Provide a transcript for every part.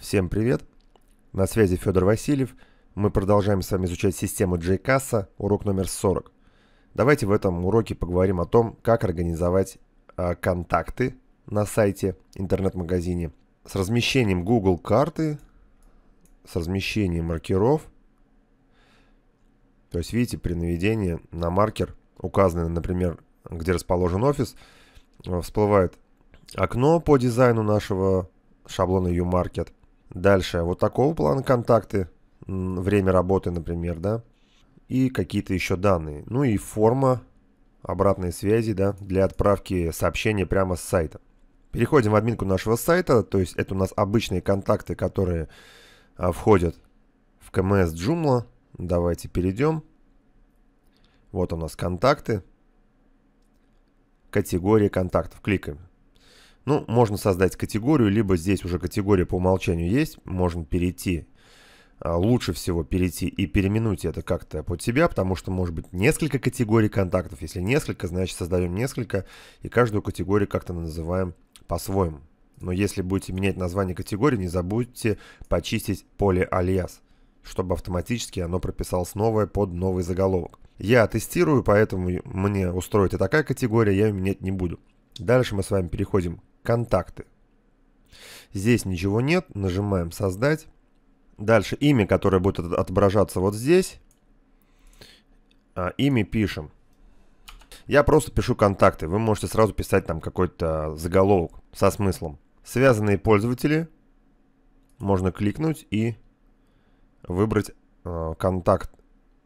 Всем привет! На связи Федор Васильев. Мы продолжаем с вами изучать систему JCASA, урок номер 40. Давайте в этом уроке поговорим о том, как организовать э, контакты на сайте, интернет-магазине, с размещением Google карты, с размещением маркеров. То есть, видите, при наведении на маркер, указанный, например, где расположен офис, всплывает окно по дизайну нашего шаблона U-Market – Дальше, вот такого плана контакты, время работы, например, да, и какие-то еще данные. Ну и форма обратной связи, да, для отправки сообщения прямо с сайта. Переходим в админку нашего сайта, то есть это у нас обычные контакты, которые а, входят в КМС Joomla. Давайте перейдем. Вот у нас контакты. Категория контактов. Кликаем. Ну, можно создать категорию, либо здесь уже категория по умолчанию есть, можно перейти, а, лучше всего перейти и переименуйте это как-то под себя, потому что может быть несколько категорий контактов. Если несколько, значит создаем несколько, и каждую категорию как-то называем по-своему. Но если будете менять название категории, не забудьте почистить поле «Алиас», чтобы автоматически оно прописалось новое под новый заголовок. Я тестирую, поэтому мне устроит и такая категория, я ее менять не буду. Дальше мы с вами переходим Контакты. Здесь ничего нет, нажимаем создать. Дальше имя, которое будет отображаться вот здесь. А, имя пишем. Я просто пишу контакты. Вы можете сразу писать там какой-то заголовок со смыслом. Связанные пользователи. Можно кликнуть и выбрать э, контакт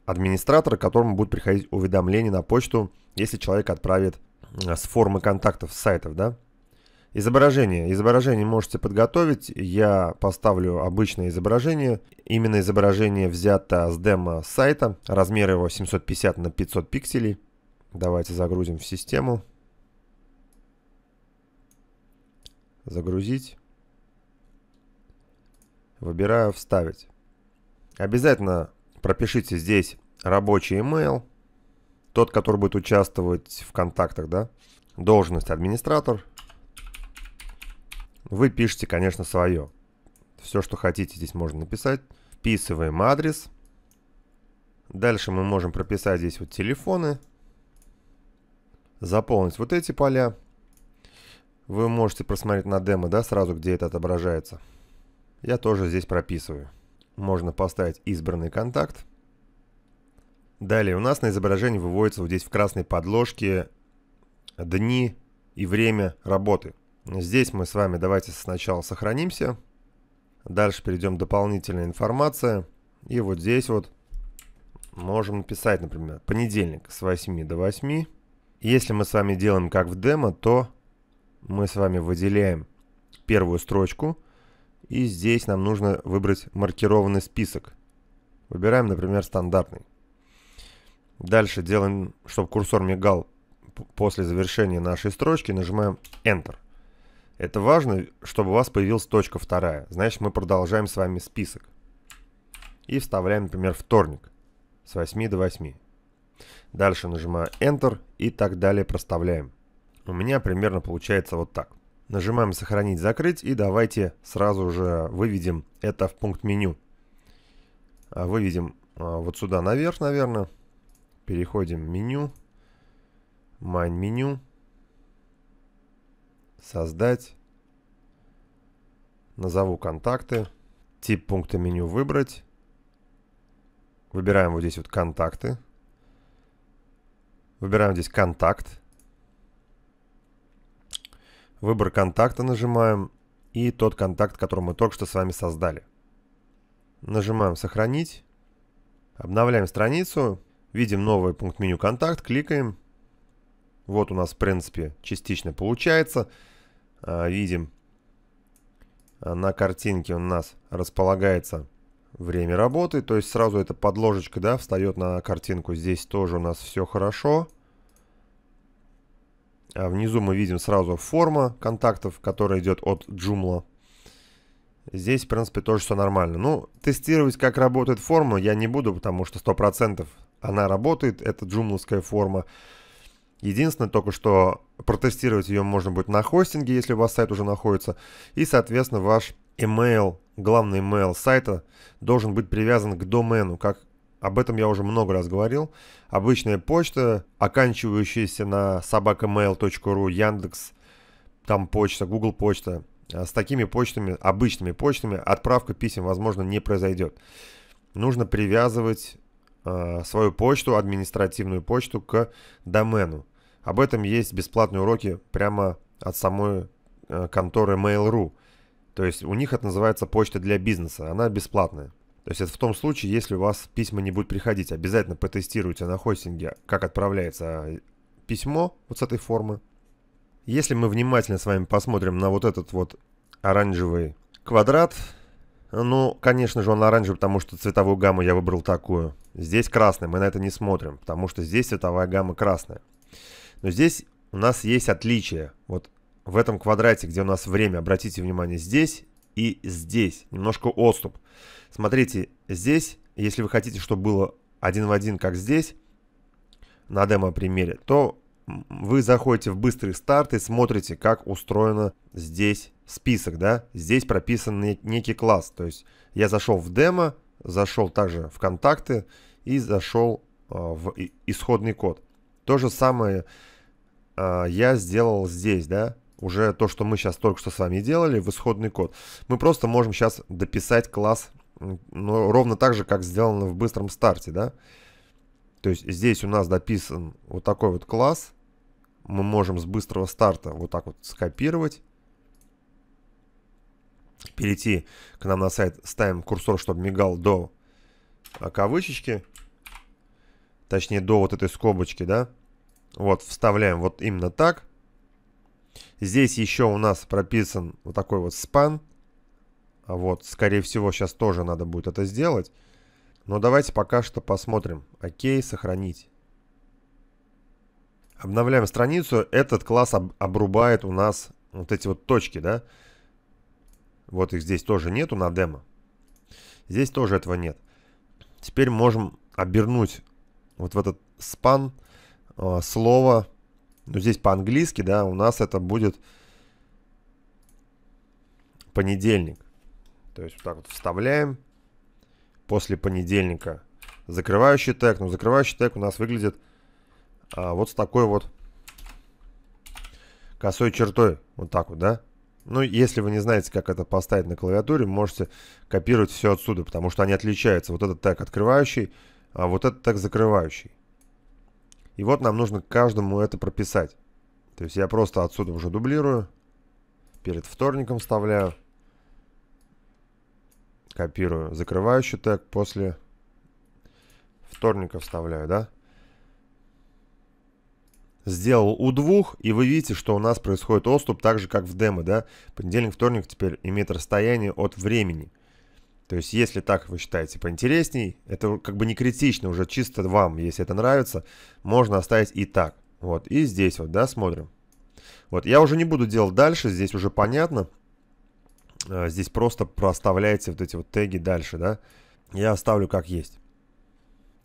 администратора, которому будут приходить уведомления на почту, если человек отправит э, с формы контактов с сайтов, да. Изображение. Изображение можете подготовить. Я поставлю обычное изображение. Именно изображение взято с демо сайта. Размер его 750 на 500 пикселей. Давайте загрузим в систему. Загрузить. Выбираю «Вставить». Обязательно пропишите здесь рабочий email, тот, который будет участвовать в контактах, да, должность администратор, вы пишете, конечно, свое. Все, что хотите, здесь можно написать. Вписываем адрес. Дальше мы можем прописать здесь вот телефоны. Заполнить вот эти поля. Вы можете просмотреть на демо, да, сразу, где это отображается. Я тоже здесь прописываю. Можно поставить избранный контакт. Далее у нас на изображении выводится вот здесь в красной подложке дни и время работы. Здесь мы с вами давайте сначала сохранимся. Дальше перейдем дополнительная информация. И вот здесь вот можем написать, например, понедельник с 8 до 8. Если мы с вами делаем как в демо, то мы с вами выделяем первую строчку. И здесь нам нужно выбрать маркированный список. Выбираем, например, стандартный. Дальше делаем, чтобы курсор мигал после завершения нашей строчки, нажимаем Enter. Это важно, чтобы у вас появилась точка вторая. Значит, мы продолжаем с вами список. И вставляем, например, вторник с 8 до 8. Дальше нажимаю Enter и так далее проставляем. У меня примерно получается вот так. Нажимаем «Сохранить», «Закрыть» и давайте сразу же выведем это в пункт меню. А, выведем а, вот сюда наверх, наверное. Переходим в меню, «Майн меню», создать, назову контакты, тип пункта меню выбрать, выбираем вот здесь вот контакты, выбираем здесь контакт, выбор контакта нажимаем и тот контакт, который мы только что с вами создали. Нажимаем «Сохранить», обновляем страницу, видим новый пункт меню «Контакт», кликаем. Вот у нас, в принципе, частично получается – Э, видим э, на картинке у нас располагается время работы, то есть сразу эта подложечка, да, встает на картинку. Здесь тоже у нас все хорошо. А внизу мы видим сразу форма контактов, которая идет от Joomla. Здесь, в принципе, тоже все нормально. Ну, тестировать, как работает форма, я не буду, потому что 100% она работает, это джумловская форма. Единственное только, что протестировать ее можно будет на хостинге, если у вас сайт уже находится. И, соответственно, ваш email, главный email сайта должен быть привязан к домену, как об этом я уже много раз говорил. Обычная почта, оканчивающаяся на собакамейл.ру, Яндекс, там почта, Google почта. А с такими почтами, обычными почтами, отправка писем, возможно, не произойдет. Нужно привязывать э, свою почту, административную почту к домену. Об этом есть бесплатные уроки прямо от самой э, конторы Mail.ru. То есть у них это называется почта для бизнеса, она бесплатная. То есть это в том случае, если у вас письма не будут приходить, обязательно потестируйте на хостинге, как отправляется письмо вот с этой формы. Если мы внимательно с вами посмотрим на вот этот вот оранжевый квадрат, ну, конечно же, он оранжевый, потому что цветовую гамму я выбрал такую. Здесь красный, мы на это не смотрим, потому что здесь цветовая гамма красная. Но здесь у нас есть отличие. Вот в этом квадрате, где у нас время, обратите внимание, здесь и здесь. Немножко отступ. Смотрите, здесь, если вы хотите, чтобы было один в один, как здесь, на демо-примере, то вы заходите в быстрый старт и смотрите, как устроено здесь список, да? Здесь прописан некий класс. То есть я зашел в демо, зашел также в контакты и зашел а, в исходный код. То же самое а, я сделал здесь, да, уже то, что мы сейчас только что с вами делали, в исходный код, мы просто можем сейчас дописать класс ну, ровно так же, как сделано в быстром старте, да. То есть здесь у нас дописан вот такой вот класс. Мы можем с быстрого старта вот так вот скопировать. Перейти к нам на сайт, ставим курсор, чтобы мигал до а, кавычечки. Точнее, до вот этой скобочки, Да вот, вставляем вот именно так. Здесь еще у нас прописан вот такой вот спан. А вот, скорее всего, сейчас тоже надо будет это сделать. Но давайте пока что посмотрим. Окей, сохранить. Обновляем страницу. Этот класс об обрубает у нас вот эти вот точки, да? Вот их здесь тоже нету на демо. Здесь тоже этого нет. Теперь можем обернуть вот в этот span Э, слово, ну здесь по-английски, да, у нас это будет понедельник. То есть вот так вот вставляем после понедельника. Закрывающий тег, ну закрывающий тег у нас выглядит э, вот с такой вот косой чертой, вот так вот, да. Ну, если вы не знаете, как это поставить на клавиатуре, можете копировать все отсюда, потому что они отличаются. Вот этот тег открывающий, а вот этот тег закрывающий. И вот нам нужно каждому это прописать. То есть я просто отсюда уже дублирую. Перед вторником вставляю. Копирую. Закрывающий тег после вторника вставляю, да? Сделал у двух, и вы видите, что у нас происходит отступ, так же, как в демо, да? Понедельник, вторник теперь имеет расстояние от времени. То есть, если так вы считаете поинтересней, это как бы не критично, уже чисто вам, если это нравится, можно оставить и так. Вот, и здесь вот, да, смотрим. Вот, я уже не буду делать дальше, здесь уже понятно. А, здесь просто проставляете вот эти вот теги дальше, да. Я оставлю как есть.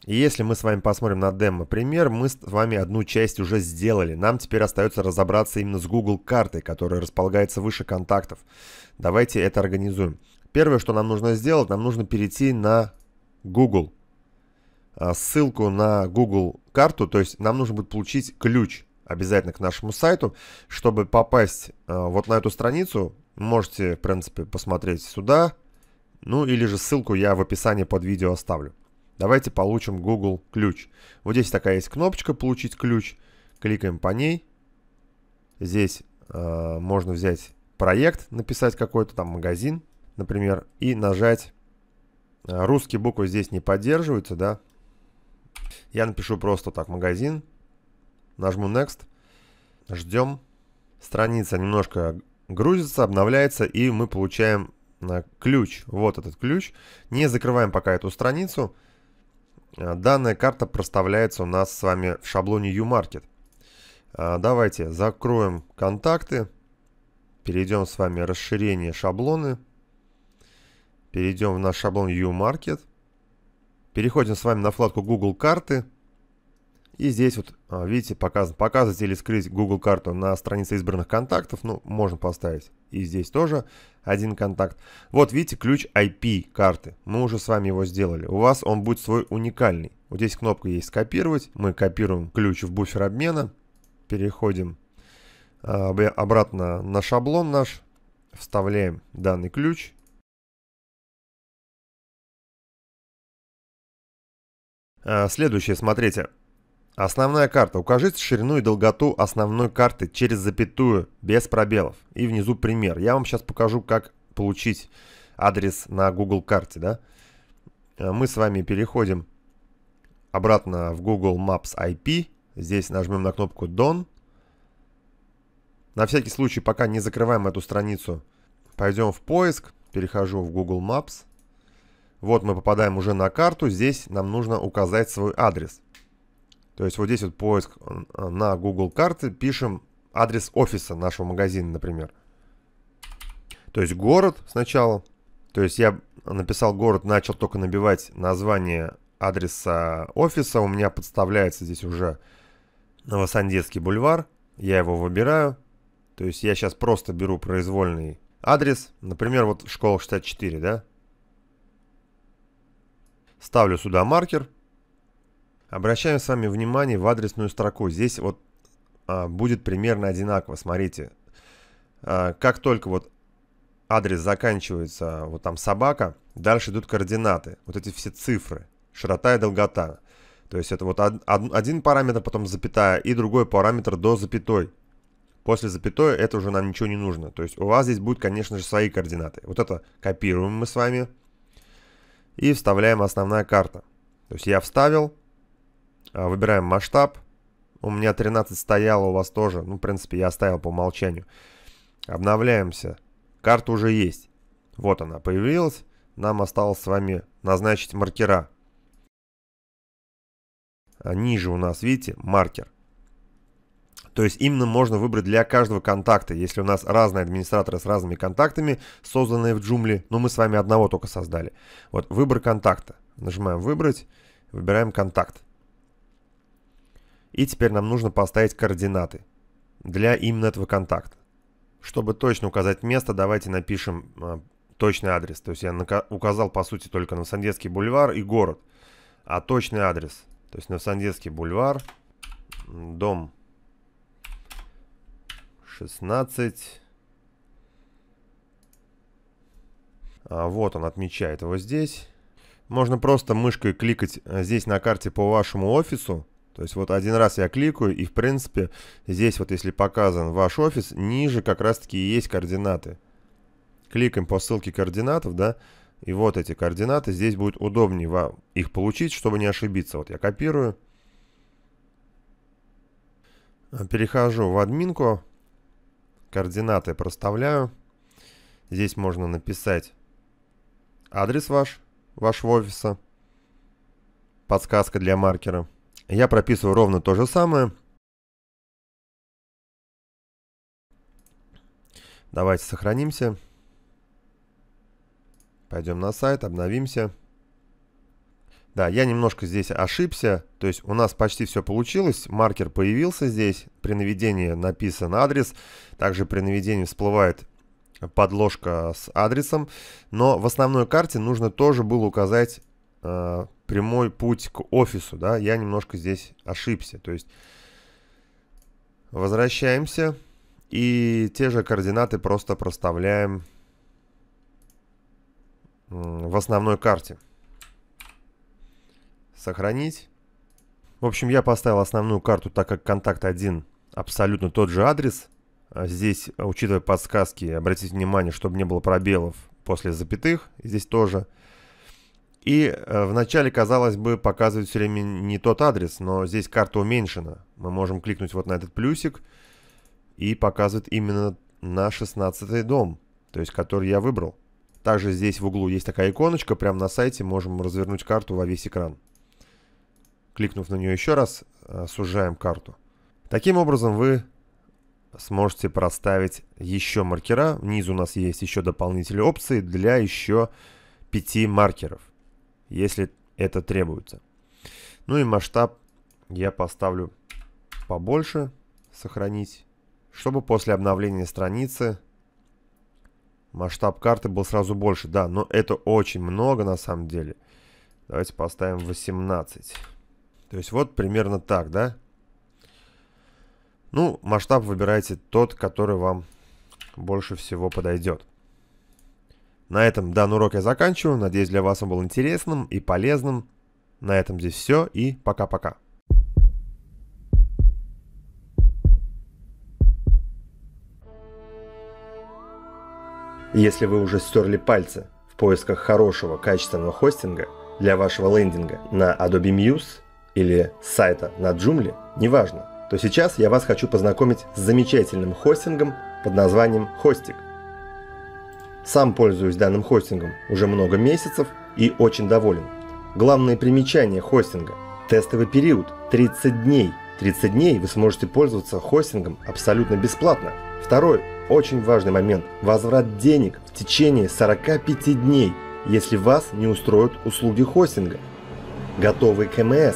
И если мы с вами посмотрим на демо-пример, мы с вами одну часть уже сделали. Нам теперь остается разобраться именно с Google картой, которая располагается выше контактов. Давайте это организуем. Первое, что нам нужно сделать, нам нужно перейти на Google. А, ссылку на Google карту, то есть нам нужно будет получить ключ обязательно к нашему сайту, чтобы попасть а, вот на эту страницу. Можете, в принципе, посмотреть сюда. Ну или же ссылку я в описании под видео оставлю. Давайте получим Google ключ. Вот здесь такая есть кнопочка «Получить ключ». Кликаем по ней. Здесь э, можно взять проект, написать какой-то там магазин например, и нажать. Э, русские буквы здесь не поддерживаются, да. Я напишу просто так магазин. Нажму Next. Ждем. Страница немножко грузится, обновляется, и мы получаем э, ключ. Вот этот ключ. Не закрываем пока эту страницу. Э, данная карта проставляется у нас с вами в шаблоне u Давайте закроем контакты. Перейдем с вами расширение шаблоны. Перейдем в наш шаблон U-Market. Переходим с вами на вкладку Google карты. И здесь вот, а, видите, показано показывать или скрыть Google карту на странице избранных контактов. Ну, можно поставить и здесь тоже один контакт. Вот видите ключ IP карты. Мы уже с вами его сделали. У вас он будет свой уникальный. Вот здесь кнопка есть копировать. Мы копируем ключ в буфер обмена. Переходим а, обратно на шаблон наш. Вставляем данный ключ. Э, следующее, смотрите. Основная карта. Укажите ширину и долготу основной карты через запятую, без пробелов. И внизу пример. Я вам сейчас покажу, как получить адрес на Google карте. Да? Э, мы с вами переходим обратно в Google Maps IP. Здесь нажмем на кнопку Done. На всякий случай, пока не закрываем эту страницу, пойдем в поиск. Перехожу в Google Maps. Вот мы попадаем уже на карту, здесь нам нужно указать свой адрес. То есть вот здесь вот поиск э, на Google карты, пишем адрес офиса нашего магазина, например. То есть город сначала. То есть я написал город, начал только набивать название адреса офиса. У меня подставляется здесь уже Новосандецкий бульвар. Я его выбираю. То есть я сейчас просто беру произвольный адрес. Например, вот школа 64, да? Ставлю сюда маркер. Обращаем с вами внимание в адресную строку. Здесь вот а, будет примерно одинаково. Смотрите, а, как только вот адрес заканчивается, вот там собака, дальше идут координаты. Вот эти все цифры, широта и долгота. То есть это вот од, од, один параметр, потом запятая, и другой параметр до запятой. После запятой это уже нам ничего не нужно. То есть у вас здесь будут, конечно же, свои координаты. Вот это копируем мы с вами и вставляем основная карта. То есть я вставил, а, выбираем масштаб. У меня 13 стояло, у вас тоже. Ну, в принципе, я оставил по умолчанию. Обновляемся. Карта уже есть. Вот она появилась. Нам осталось с вами назначить маркера. А ниже у нас, видите, маркер. То есть именно можно выбрать для каждого контакта. Если у нас разные администраторы с разными контактами, созданные в джумле, но мы с вами одного только создали. Вот выбор контакта. Нажимаем «Выбрать», выбираем «Контакт». И теперь нам нужно поставить координаты для именно этого контакта. Чтобы точно указать место, давайте напишем э, точный адрес. То есть я указал, по сути, только на Новосандецкий бульвар и город. А точный адрес, то есть на Новосандецкий бульвар, дом 16. А вот он отмечает его здесь. Можно просто мышкой кликать э, здесь на карте по вашему офису. То есть вот один раз я кликаю, и в принципе здесь вот если показан ваш офис, ниже как раз таки и есть координаты. Кликаем по ссылке координатов, да, и вот эти координаты, здесь будет удобнее вам их получить, чтобы не ошибиться. Вот я копирую. Перехожу в админку, Координаты проставляю. Здесь можно написать адрес ваш, вашего офиса. Подсказка для маркера. Я прописываю ровно то же самое. Давайте сохранимся. Пойдем на сайт, обновимся. Да, я немножко здесь ошибся, то есть у нас почти все получилось, маркер появился здесь, при наведении написан адрес, также при наведении всплывает подложка с адресом, но в основной карте нужно тоже было указать э, прямой путь к офису, да, я немножко здесь ошибся, то есть возвращаемся и те же координаты просто проставляем в основной карте. Сохранить. В общем, я поставил основную карту, так как контакт 1 абсолютно тот же адрес. А здесь, учитывая подсказки, обратите внимание, чтобы не было пробелов после запятых. Здесь тоже. И э, вначале, казалось бы, показывает все время не тот адрес, но здесь карта уменьшена. Мы можем кликнуть вот на этот плюсик и показывает именно на 16 дом, то есть который я выбрал. Также здесь в углу есть такая иконочка, прямо на сайте можем развернуть карту во весь экран. Кликнув на нее еще раз, э, сужаем карту. Таким образом вы сможете проставить еще маркера. Внизу у нас есть еще дополнительные опции для еще 5 маркеров, если это требуется. Ну и масштаб я поставлю побольше, сохранить, чтобы после обновления страницы масштаб карты был сразу больше. Да, но это очень много на самом деле. Давайте поставим 18. То есть вот примерно так, да? Ну, масштаб выбирайте тот, который вам больше всего подойдет. На этом данный урок я заканчиваю. Надеюсь, для вас он был интересным и полезным. На этом здесь все и пока-пока. Если вы уже стерли пальцы в поисках хорошего качественного хостинга для вашего лендинга на Adobe Muse, или сайта на Joomla, неважно, то сейчас я вас хочу познакомить с замечательным хостингом под названием Хостик. Сам пользуюсь данным хостингом уже много месяцев и очень доволен. Главные примечания хостинга – тестовый период – 30 дней. 30 дней вы сможете пользоваться хостингом абсолютно бесплатно. Второй очень важный момент – возврат денег в течение 45 дней, если вас не устроят услуги хостинга. Готовый КМС